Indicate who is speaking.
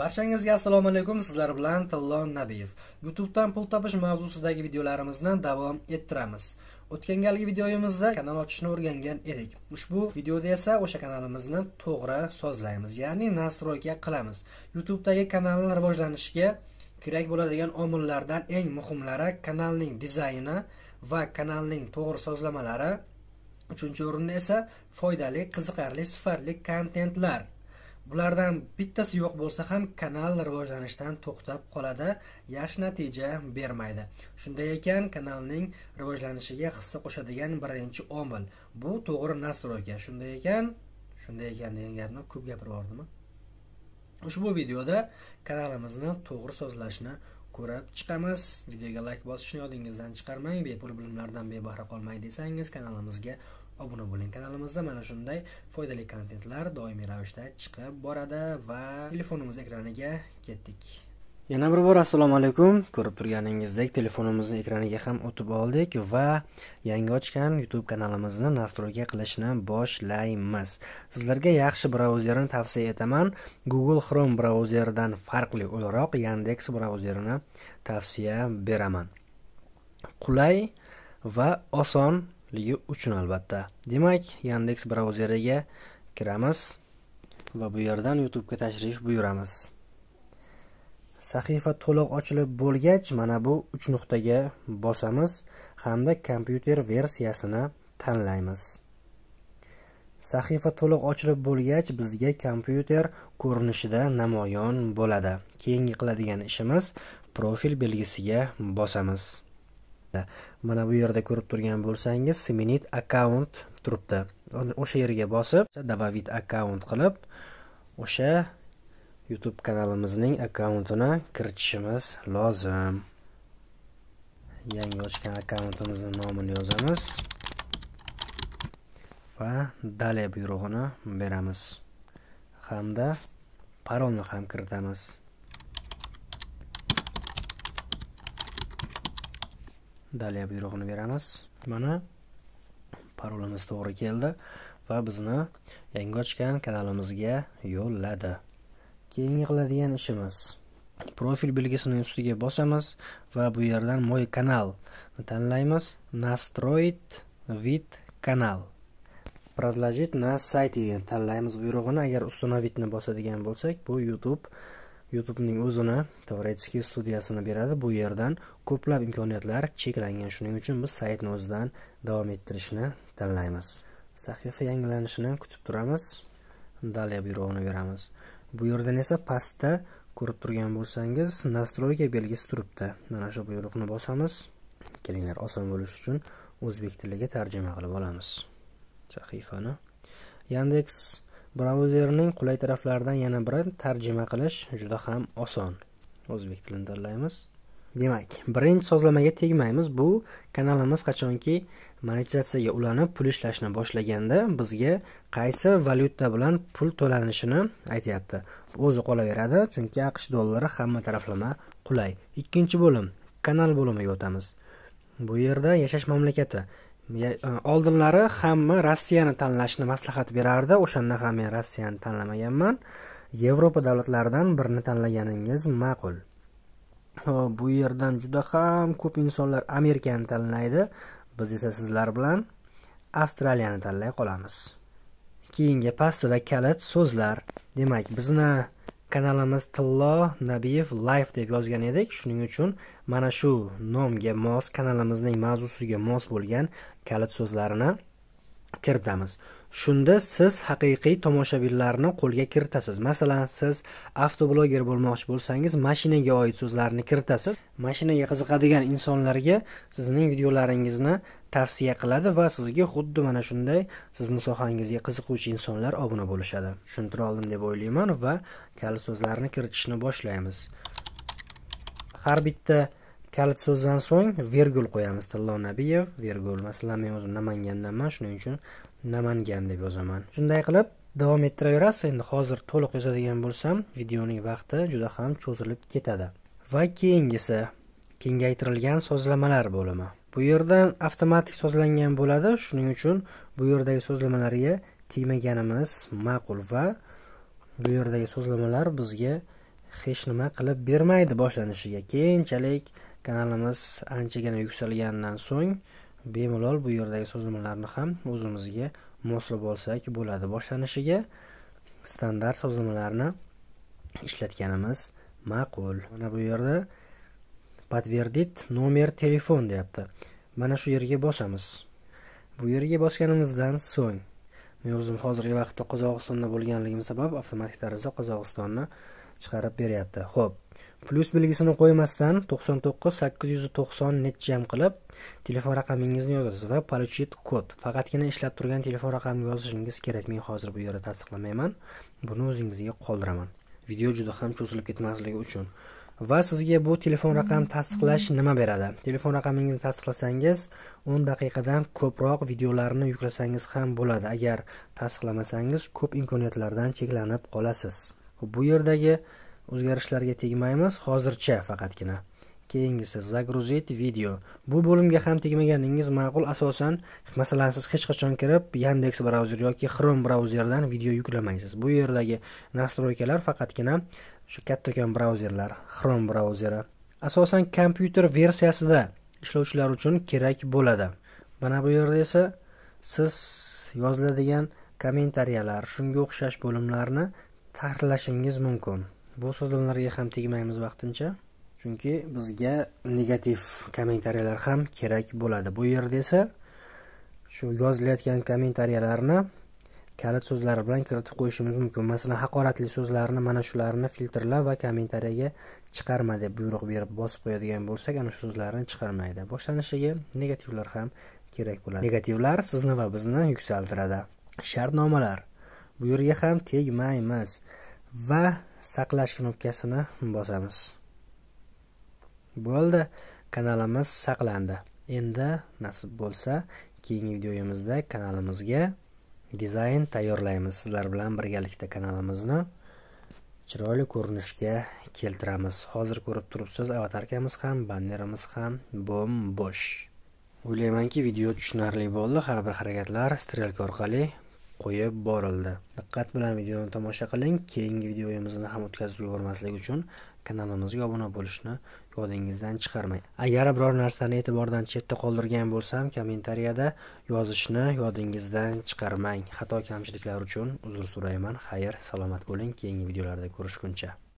Speaker 1: barchangizga assalomu alaykum sizlar bilan tillon nabiyev youtubedan pul topish mavzusidagi videolarimizni davom ettiramiz o'tgan galgi videoyimizda kanal ochishni o'rgangan edik ushbu videoda esa o'sha kanalimizni to'g'ri sozlaymiz ya'ni nastroyka qilamiz youtubedagi kanalni rivojlanishiga kerak bo'ladigan omillardan eng muhimlari kanalning dizayni va kanalning to'g'ri sozlamalari uchinchi o'rinda esa foydali qiziqarli sifatli kontentlar bulardan bittasi yo'q bo'lsa ham kanal rivojlanishdan to'xtab qoladi yaxshi natija bermaydi shunday ekan kanalning rivojlanishiga hissa qo'shadigan birinchi omil bu to'g'ri nastroyka shunday ekan shunday ekan degan gapni ko'p gapirib yubordimi ushbu videoda kanalimizni to'g'ri sozlashni ko'rib chiqamiz videoga layk like bosishni yodingizdan chiqarmang bepul bilimlardan bebahra qolmang desangiz kanalimizga obuna bo'ling kanalimizda mana shunday foydali kontentlar doimiy ravishda chiqib boradi va telefonimiz ekraniga ketdik yana bir bor assalomu alaykum ko'rib turganingizdek telefonimizni ekraniga ham o'tib oldik va yangi ochgan youtube kanalimizni nastroyka qilishni boshlaymiz sizlarga yaxshi brauzerni tavsiya etaman google chrome brauzeridan farqli o'laroq yandex brauzerini tavsiya beraman qulay va oson ligi uchun albatta demak yandex brauzeriga kiramiz va bu yerdan youtubega tashrif buyuramiz sahifa to'liq ochilib bo'lgach mana bu uch nuqtaga bosamiz hamda kompyuter versiyasini tanlaymiz sahifa to'liq ochilib bo'lgach bizga kompyuter ko'rinishida namoyon bo'ladi keyingi qiladigan ishimiz profil belgisiga bosamiz mana bu yerda ko'rib turgan bo'lsangiz seminit akkaunt turibdi o'sha yerga bosib добавить akkaunt qilib o'sha youtube kanalimizning akkauntini kiritishimiz lozim yangi ochgan akkauntimizni nomini yozamiz va dalya buyrug'ini beramiz hamda parolni ham kiritamiz dalya buyrug'ini beramiz mana parolimiz to'g'ri keldi va bizni yangi ochgan kanalimizga yo'lladi keyingi qiladigan ishimiz profil belgisini ustiga bosamiz va bu yerdan мой kanal tanlaymiz настроить вид kanal продолжить на сайте tanlaymiz buyrug'ini agar установитьni bosadigan bo'lsak bu youtube youtubening o'zini teoretik studiyasini beradi bu yerdan ko'plab imkoniyatlar cheklangan shuning uchun biz saytni o'zidan davom ettirishni tanlaymiz sahifa yangilanishini kutib turamiz dalya buyrug'ini beramiz bu yerdan esa pastda ko'rib turgan bo'lsangiz настройка belgisi turibdi mana shu buyruqni bosamiz kelinglar oson bo'lishi uchun o'zbek tiliga tarjima qilib olamiz sahifani yandeks brauzerning qulay taraflaridan yana biri tarjima qilish juda ham oson o'zbek tilini tanlaymiz demak birinchi sozlamaga tegmaymiz bu kanalimiz qachonki monetizatsiyaga ulanib pul ishlashni boshlaganda bizga qaysi valyuta bilan pul to'lanishini aytyapti o'zi qolaveradi chunki aqsh dollari hamma taraflama qulay ikkinchi bo'lim kanal bo'limiga o'tamiz bu yerda yashash mamlakati E, oldinlari hamma rossiyani tanlashni maslahat berardi o'shanda ham men rossiyani tanlamaganman yevropa davlatlaridan birini tanlaganingiz ma'qul bu yerdan juda ham ko'p insonlar amerikani tanlaydi biz esa sizlar bilan avstraliyani tanlay qolamiz keyingi pastida kalit so'zlar demak bizni kanalimiz tillo nabiyev live deb yozgan edik shuning uchun mana shu nomga mos kanalimizning mavzusiga mos bo'lgan kalit so'zlarini kiritamiz shunda siz haqiqiy tomoshabinlarni qo'lga kiritasiz masalan siz avtobloger bo'lmoqchi bo'lsangiz mashinaga oid so'zlarni kiritasiz mashinaga qiziqadigan insonlarga sizning videolaringizni tavsiya qiladi va sizga xuddi mana shunday sizni sohangizga qiziquvchi insonlar obuna bo'lishadi tushuntira oldim deb o'ylayman va kalit so'zlarini kiritishni boshlaymiz har bitta kalit so'zdan so'ng vergul qo'yamiz tillo nabiyev vergul masalan men o'zim namangandanman shuning uchun namangan deb yozaman shunday qilib davom ettiraverasiz endi hozir to'liq yozadigan bo'lsam videoning vaqti juda ham cho'zilib ketadi va keyingisi kengaytirilgan so'zlamalar bo'limi bu yerdan avtomatik sozlangan bo'ladi shuning uchun bu yerdagi so'zlamalarga tegmaganimiz ma'qul va bu yerdagi so'zlamalar bizga hech nima qilib bermaydi boshlanishiga keyinchalik kanalimiz anchagina yuksalgandan so'ng bemalol bu yerdagi so'zlamalarni ham o'zimizga moslab olsak bo'ladi boshlanishiga standart so'zlamalarni ishlatganimiz ma'qul mana bu yerda подтвердит номер telefon deyapti mana shu yerga bosamiz bu yerga bosganimizdan so'ng men o'zim hozirgi vaqtda qozog'istonda bo'lganligim sabab avtomatik tarzda qozog'istonni chiqarib beryapti ho'p plyus belgisini qo'ymasdan to'qson to'qqiz sakkiz yuz to'qson net jam qilib telefon raqamingizni yozasiz va получит kod faqatgina ishlab turgan telefon raqamini yozishingiz kerak men hozir bu yerda tasdiqlamayman buni o'zingizga qoldiraman video juda ham cho'zilib ketmasligi uchun va sizga bu telefon raqamini tasdiqlash nima beradi telefon raqamingizni tasdiqlasangiz o'n daqiqadan ko'proq videolarni yuklasangiz ham bo'ladi agar tasdiqlamasangiz ko'p imkoniyatlardan cheklanib qolasiz bu yerdagi o'zgarishlarga tegmaymiz hozircha faqatgina keyingisi загрузить video bu bo'limga ham tegmaganingiz ma'qul asosan masalan siz hech qachon kirib yandeks brauzer yoki chrome brauzerdan video yuklamaysiz bu yerdagi nastroykalar faqatgina shu kattakon brauzerlar chrome brauzeri asosan kompyuter versiyasida ishlovchilar uchun kerak bo'ladi mana bu yerda esa siz yoziladigan kommentariyalar shunga o'xshash bo'limlarni tahrirlashingiz mumkin bu so'zlamlarga ham tegmaymiz vaqtincha chunki bizga negativ kommentariyalar ham kerak bo'ladi bu yerda esa shu yozilayotgan kommentariyalarni kalit so'zlari bilan kiritib qo'yishimiz mumkin masalan haqoratli so'zlarni mana shularni filtrlab va kommentariyaga chiqarma deb buyruq berib bosib qo'yadigan bo'lsak ana shu so'zlarni chiqarmaydi boshlanishiga negativlar ham kerak bo'ladi negativlar sizni va bizni yuksaltiradi shartnomalar bu yerga ham tegmaymiz va saqlash knopkasini bosamiz bo'ldi kanalimiz saqlandi endi nasib bo'lsa keyingi videomizda kanalimizga dizayn tayyorlaymiz sizlar bilan birgalikda kanalimizni chiroyli ko'rinishga keltiramiz hozir ko'rib turibsiz avatarkamiz ham bannerimiz ham bo'm bo'sh o'ylaymanki video tushunarli bo'ldi har bir harakatlar strelka orqali qo'yib borildi diqqat bilan videoni tomosha qiling keyingi videomizni ham o'tkazib yubormaslik uchun kanalimizga obuna bo'lishni yodingizdan chiqarmang agar biror narsani e'tibordan chetda qoldirgan bo'lsam kommentariyada yozishni yodingizdan chiqarmang xato kamchiliklar uchun uzr so'rayman xayr salomat bo'ling keyingi videolarda ko'rishguncha